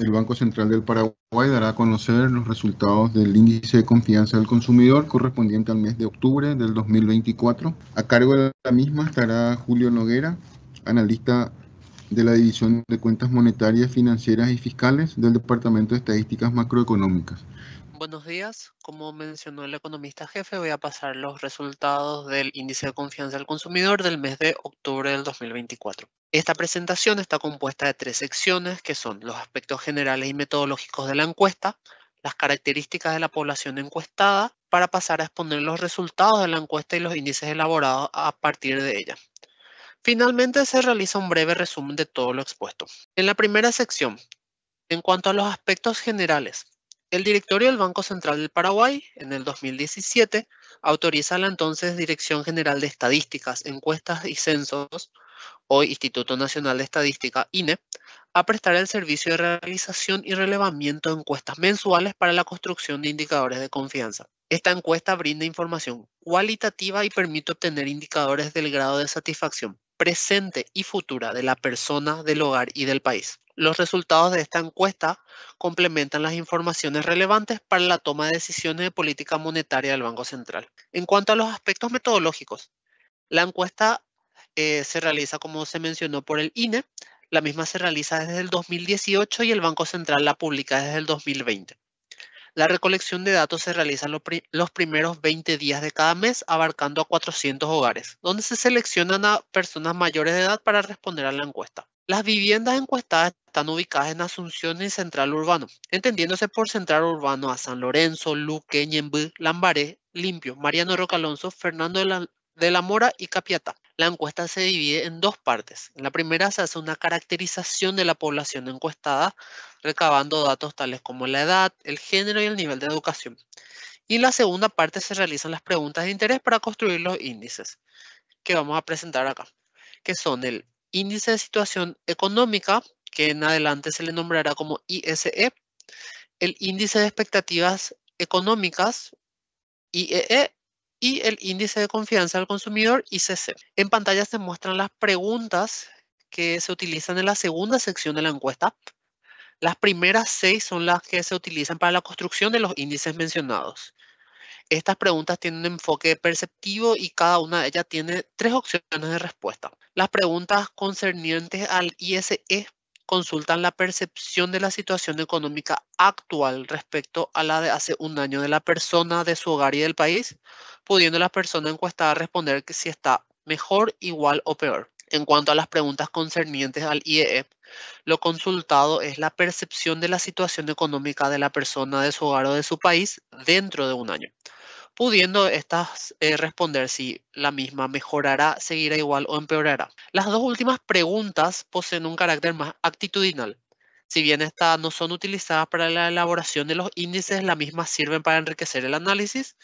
el Banco Central del Paraguay dará a conocer los resultados del índice de confianza del consumidor correspondiente al mes de octubre del 2024. A cargo de la misma estará Julio Noguera, analista de la División de Cuentas Monetarias, Financieras y Fiscales del Departamento de Estadísticas Macroeconómicas. Buenos días. Como mencionó el economista jefe, voy a pasar los resultados del índice de confianza del consumidor del mes de octubre del 2024. Esta presentación está compuesta de tres secciones, que son los aspectos generales y metodológicos de la encuesta, las características de la población encuestada, para pasar a exponer los resultados de la encuesta y los índices elaborados a partir de ella. Finalmente, se realiza un breve resumen de todo lo expuesto. En la primera sección, en cuanto a los aspectos generales, el directorio del Banco Central del Paraguay, en el 2017, autoriza a la entonces Dirección General de Estadísticas, Encuestas y Censos, hoy Instituto Nacional de Estadística, INE, a prestar el servicio de realización y relevamiento de encuestas mensuales para la construcción de indicadores de confianza. Esta encuesta brinda información cualitativa y permite obtener indicadores del grado de satisfacción presente y futura de la persona, del hogar y del país. Los resultados de esta encuesta complementan las informaciones relevantes para la toma de decisiones de política monetaria del Banco Central. En cuanto a los aspectos metodológicos, la encuesta eh, se realiza, como se mencionó, por el INE. La misma se realiza desde el 2018 y el Banco Central la publica desde el 2020. La recolección de datos se realiza los primeros 20 días de cada mes, abarcando a 400 hogares, donde se seleccionan a personas mayores de edad para responder a la encuesta. Las viviendas encuestadas están ubicadas en Asunción y Central Urbano, entendiéndose por Central Urbano a San Lorenzo, Luque, Ñembú, Lambaré, Limpio, Mariano Roca Alonso, Fernando de la, de la Mora y Capiatá. La encuesta se divide en dos partes. En la primera se hace una caracterización de la población encuestada, recabando datos tales como la edad, el género y el nivel de educación. Y en la segunda parte se realizan las preguntas de interés para construir los índices que vamos a presentar acá, que son el Índice de Situación Económica, que en adelante se le nombrará como ISE, el Índice de Expectativas Económicas, IEE, e, y el Índice de Confianza del Consumidor, ICC. En pantalla se muestran las preguntas que se utilizan en la segunda sección de la encuesta. Las primeras seis son las que se utilizan para la construcción de los índices mencionados. Estas preguntas tienen un enfoque perceptivo y cada una de ellas tiene tres opciones de respuesta. Las preguntas concernientes al ISE consultan la percepción de la situación económica actual respecto a la de hace un año de la persona, de su hogar y del país, pudiendo la persona encuestada responder que si está mejor, igual o peor. En cuanto a las preguntas concernientes al IEE, e, lo consultado es la percepción de la situación económica de la persona, de su hogar o de su país dentro de un año pudiendo estas eh, responder si la misma mejorará, seguirá igual o empeorará. Las dos últimas preguntas poseen un carácter más actitudinal. Si bien estas no son utilizadas para la elaboración de los índices, las mismas sirven para enriquecer el análisis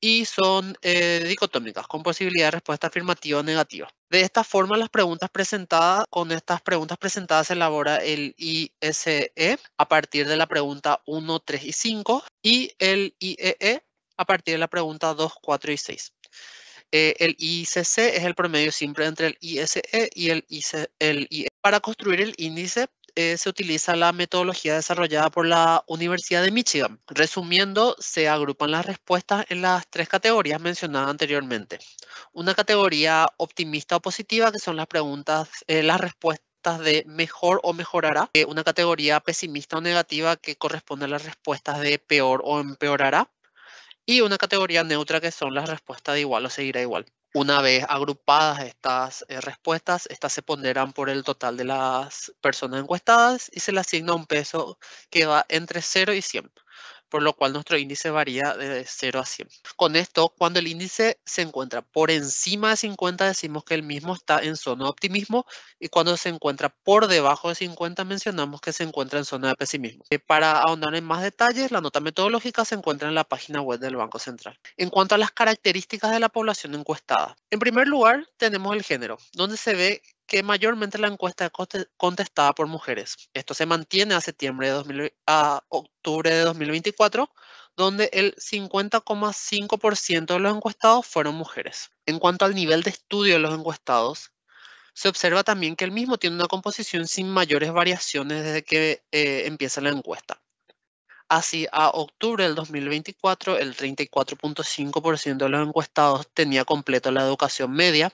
y son eh, dicotómicas, con posibilidad de respuesta afirmativa o negativa. De esta forma, las preguntas presentadas, con estas preguntas presentadas se elabora el ISE a partir de la pregunta 1, 3 y 5 y el IEE e a partir de la pregunta 2, 4 y 6. Eh, el ICC es el promedio simple entre el ISE y el, IE. Para construir el índice eh, se utiliza la metodología desarrollada por la Universidad de Michigan. Resumiendo, se agrupan las respuestas en las tres categorías mencionadas anteriormente. Una categoría optimista o positiva, que son las preguntas, eh, las respuestas de mejor o mejorará, una categoría pesimista o negativa que corresponde a las respuestas de peor o empeorará, y una categoría neutra que son las respuestas de igual o seguirá igual. Una vez agrupadas estas eh, respuestas, estas se ponderan por el total de las personas encuestadas y se le asigna un peso que va entre 0 y 100 por lo cual nuestro índice varía de 0 a 100. Con esto, cuando el índice se encuentra por encima de 50, decimos que el mismo está en zona de optimismo y cuando se encuentra por debajo de 50, mencionamos que se encuentra en zona de pesimismo. Eh, para ahondar en más detalles, la nota metodológica se encuentra en la página web del Banco Central. En cuanto a las características de la población encuestada, en primer lugar tenemos el género, donde se ve que mayormente la encuesta contestada por mujeres. Esto se mantiene a septiembre de a octubre de 2024, donde el 50,5% de los encuestados fueron mujeres. En cuanto al nivel de estudio de los encuestados, se observa también que el mismo tiene una composición sin mayores variaciones desde que eh, empieza la encuesta. Así, a octubre del 2024, el 34.5% de los encuestados tenía completo la educación media,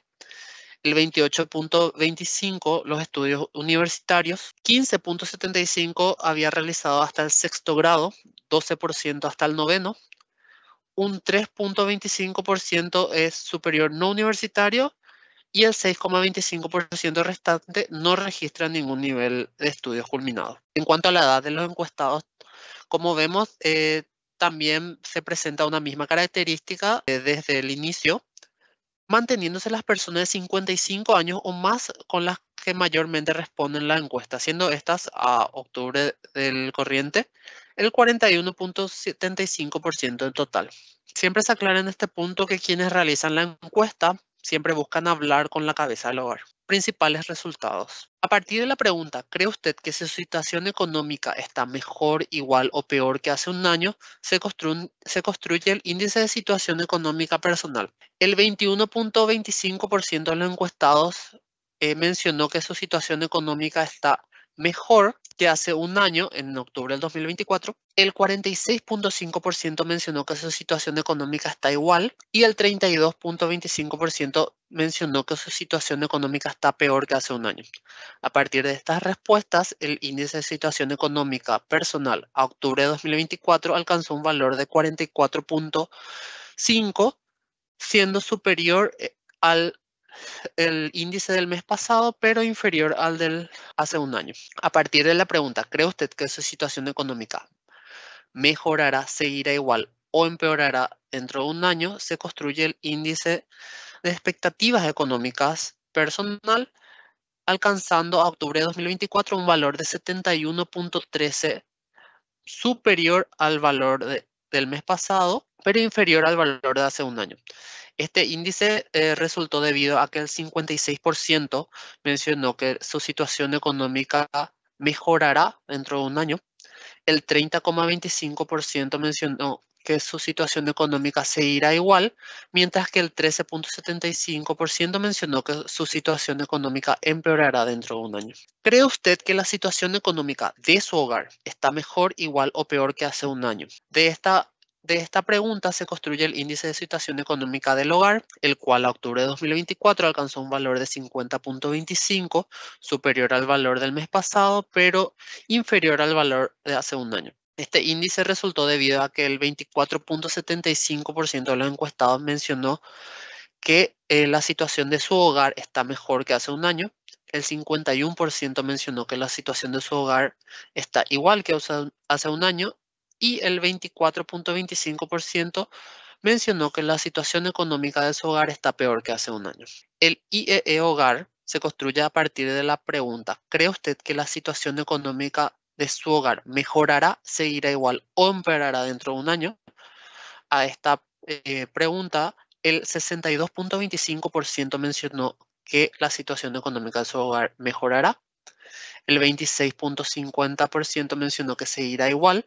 el 28.25 los estudios universitarios, 15.75 había realizado hasta el sexto grado, 12% hasta el noveno, un 3.25% es superior no universitario y el 6,25% restante no registra ningún nivel de estudios culminados. En cuanto a la edad de los encuestados, como vemos, eh, también se presenta una misma característica eh, desde el inicio manteniéndose las personas de 55 años o más con las que mayormente responden la encuesta, siendo estas a octubre del corriente el 41.75% en total. Siempre se aclara en este punto que quienes realizan la encuesta siempre buscan hablar con la cabeza del hogar. Principales resultados. A partir de la pregunta, ¿cree usted que su situación económica está mejor, igual o peor que hace un año? Se, construye, se construye el índice de situación económica personal. El 21.25% de los encuestados eh, mencionó que su situación económica está mejor hace un año, en octubre del 2024, el 46.5% mencionó que su situación económica está igual y el 32.25% mencionó que su situación económica está peor que hace un año. A partir de estas respuestas, el índice de situación económica personal a octubre de 2024 alcanzó un valor de 44.5, siendo superior eh, al el índice del mes pasado, pero inferior al del hace un año. A partir de la pregunta, ¿cree usted que su situación económica mejorará, seguirá igual o empeorará dentro de un año? Se construye el índice de expectativas económicas personal, alcanzando a octubre de 2024 un valor de 71.13 superior al valor del mes pasado pero inferior al valor de hace un año. Este índice eh, resultó debido a que el 56% mencionó que su situación económica mejorará dentro de un año, el 30,25% mencionó que su situación económica seguirá igual, mientras que el 13.75% mencionó que su situación económica empeorará dentro de un año. ¿Cree usted que la situación económica de su hogar está mejor, igual o peor que hace un año? De esta de esta pregunta se construye el índice de situación económica del hogar, el cual a octubre de 2024 alcanzó un valor de 50.25, superior al valor del mes pasado, pero inferior al valor de hace un año. Este índice resultó debido a que el 24.75% de los encuestados mencionó que eh, la situación de su hogar está mejor que hace un año. El 51% mencionó que la situación de su hogar está igual que hace un año y el 24.25% mencionó que la situación económica de su hogar está peor que hace un año. El IEE e Hogar se construye a partir de la pregunta, ¿cree usted que la situación económica de su hogar mejorará, seguirá igual o empeorará dentro de un año? A esta eh, pregunta, el 62.25% mencionó que la situación económica de su hogar mejorará, el 26.50% mencionó que seguirá igual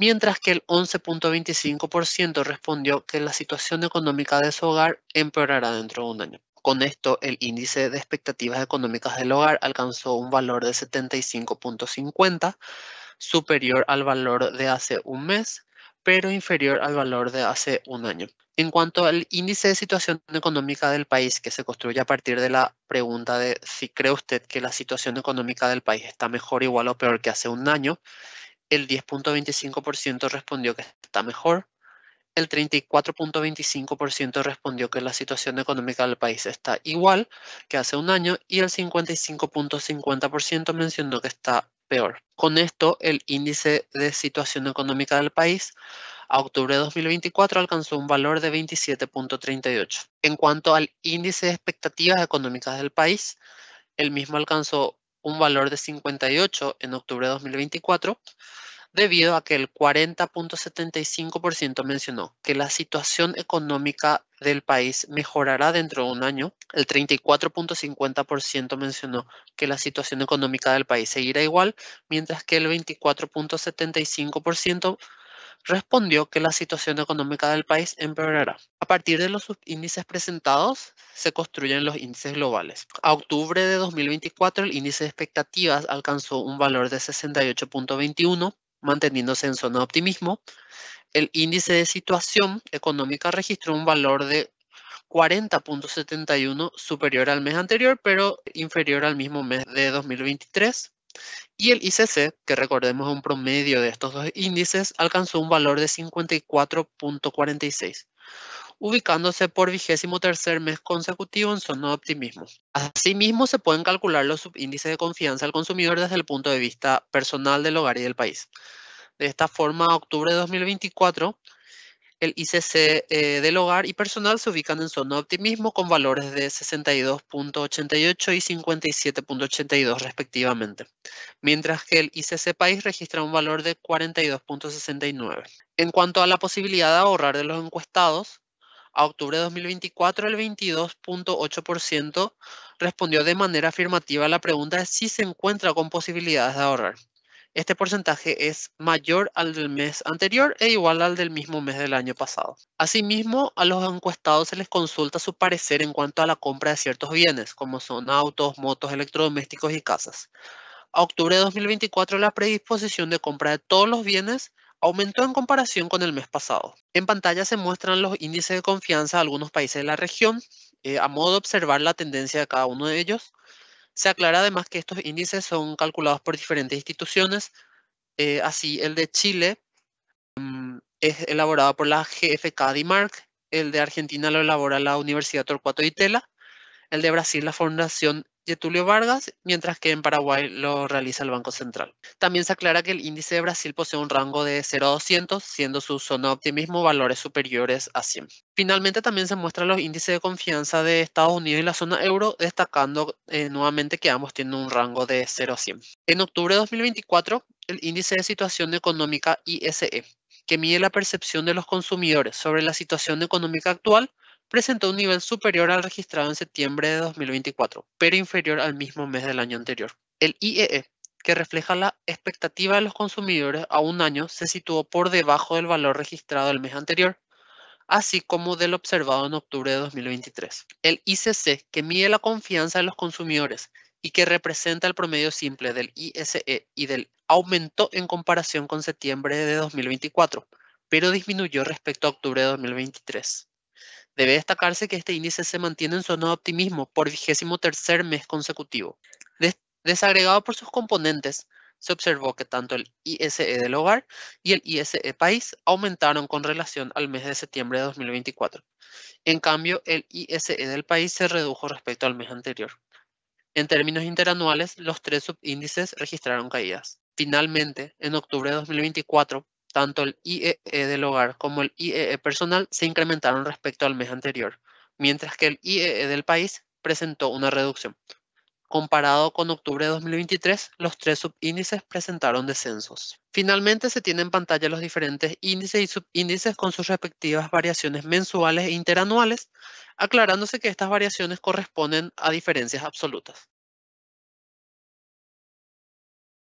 mientras que el 11.25% respondió que la situación económica de su hogar empeorará dentro de un año. Con esto, el índice de expectativas económicas del hogar alcanzó un valor de 75.50, superior al valor de hace un mes, pero inferior al valor de hace un año. En cuanto al índice de situación económica del país, que se construye a partir de la pregunta de si cree usted que la situación económica del país está mejor, igual o peor que hace un año, el 10.25% respondió que está mejor, el 34.25% respondió que la situación económica del país está igual que hace un año y el 55.50% mencionó que está peor. Con esto, el índice de situación económica del país a octubre de 2024 alcanzó un valor de 27.38. En cuanto al índice de expectativas económicas del país, el mismo alcanzó un valor de 58 en octubre de 2024 debido a que el 40.75% mencionó que la situación económica del país mejorará dentro de un año, el 34.50% mencionó que la situación económica del país seguirá igual, mientras que el 24.75% respondió que la situación económica del país empeorará. A partir de los subíndices presentados, se construyen los índices globales. A octubre de 2024, el índice de expectativas alcanzó un valor de 68.21, manteniéndose en zona de optimismo. El índice de situación económica registró un valor de 40.71 superior al mes anterior, pero inferior al mismo mes de 2023. Y el ICC, que recordemos un promedio de estos dos índices, alcanzó un valor de 54.46, ubicándose por vigésimo tercer mes consecutivo en zona de optimismo. Asimismo, se pueden calcular los subíndices de confianza al consumidor desde el punto de vista personal del hogar y del país. De esta forma, octubre de 2024, el ICC eh, del hogar y personal se ubican en zona de optimismo con valores de 62.88 y 57.82 respectivamente, mientras que el ICC país registra un valor de 42.69. En cuanto a la posibilidad de ahorrar de los encuestados, a octubre de 2024, el 22.8% respondió de manera afirmativa a la pregunta de si se encuentra con posibilidades de ahorrar, este porcentaje es mayor al del mes anterior e igual al del mismo mes del año pasado. Asimismo, a los encuestados se les consulta su parecer en cuanto a la compra de ciertos bienes, como son autos, motos, electrodomésticos y casas. A octubre de 2024, la predisposición de compra de todos los bienes aumentó en comparación con el mes pasado. En pantalla se muestran los índices de confianza de algunos países de la región, eh, a modo de observar la tendencia de cada uno de ellos. Se aclara además que estos índices son calculados por diferentes instituciones. Eh, así, el de Chile mm, es elaborado por la GFK DIMARC, el de Argentina lo elabora la Universidad Torcuato y Itela, el de Brasil la Fundación Tulio Vargas, mientras que en Paraguay lo realiza el Banco Central. También se aclara que el índice de Brasil posee un rango de 0 a 200, siendo su zona de optimismo valores superiores a 100. Finalmente, también se muestran los índices de confianza de Estados Unidos y la zona euro, destacando eh, nuevamente que ambos tienen un rango de 0 a 100. En octubre de 2024, el índice de situación económica ISE, que mide la percepción de los consumidores sobre la situación económica actual, presentó un nivel superior al registrado en septiembre de 2024, pero inferior al mismo mes del año anterior. El IEE, e, que refleja la expectativa de los consumidores a un año, se situó por debajo del valor registrado el mes anterior, así como del observado en octubre de 2023. El ICC, que mide la confianza de los consumidores y que representa el promedio simple del ISE y del aumentó en comparación con septiembre de 2024, pero disminuyó respecto a octubre de 2023. Debe destacarse que este índice se mantiene en zona de optimismo por vigésimo tercer mes consecutivo. desagregado por sus componentes, se observó que tanto el ISE del hogar y el ISE país aumentaron con relación al mes de septiembre de 2024. En cambio, el ISE del país se redujo respecto al mes anterior. En términos interanuales, los tres subíndices registraron caídas. Finalmente, en octubre de 2024, tanto el IEE e del hogar como el IEE e personal se incrementaron respecto al mes anterior, mientras que el IEE e del país presentó una reducción. Comparado con octubre de 2023, los tres subíndices presentaron descensos. Finalmente, se tienen en pantalla los diferentes índices y subíndices con sus respectivas variaciones mensuales e interanuales, aclarándose que estas variaciones corresponden a diferencias absolutas.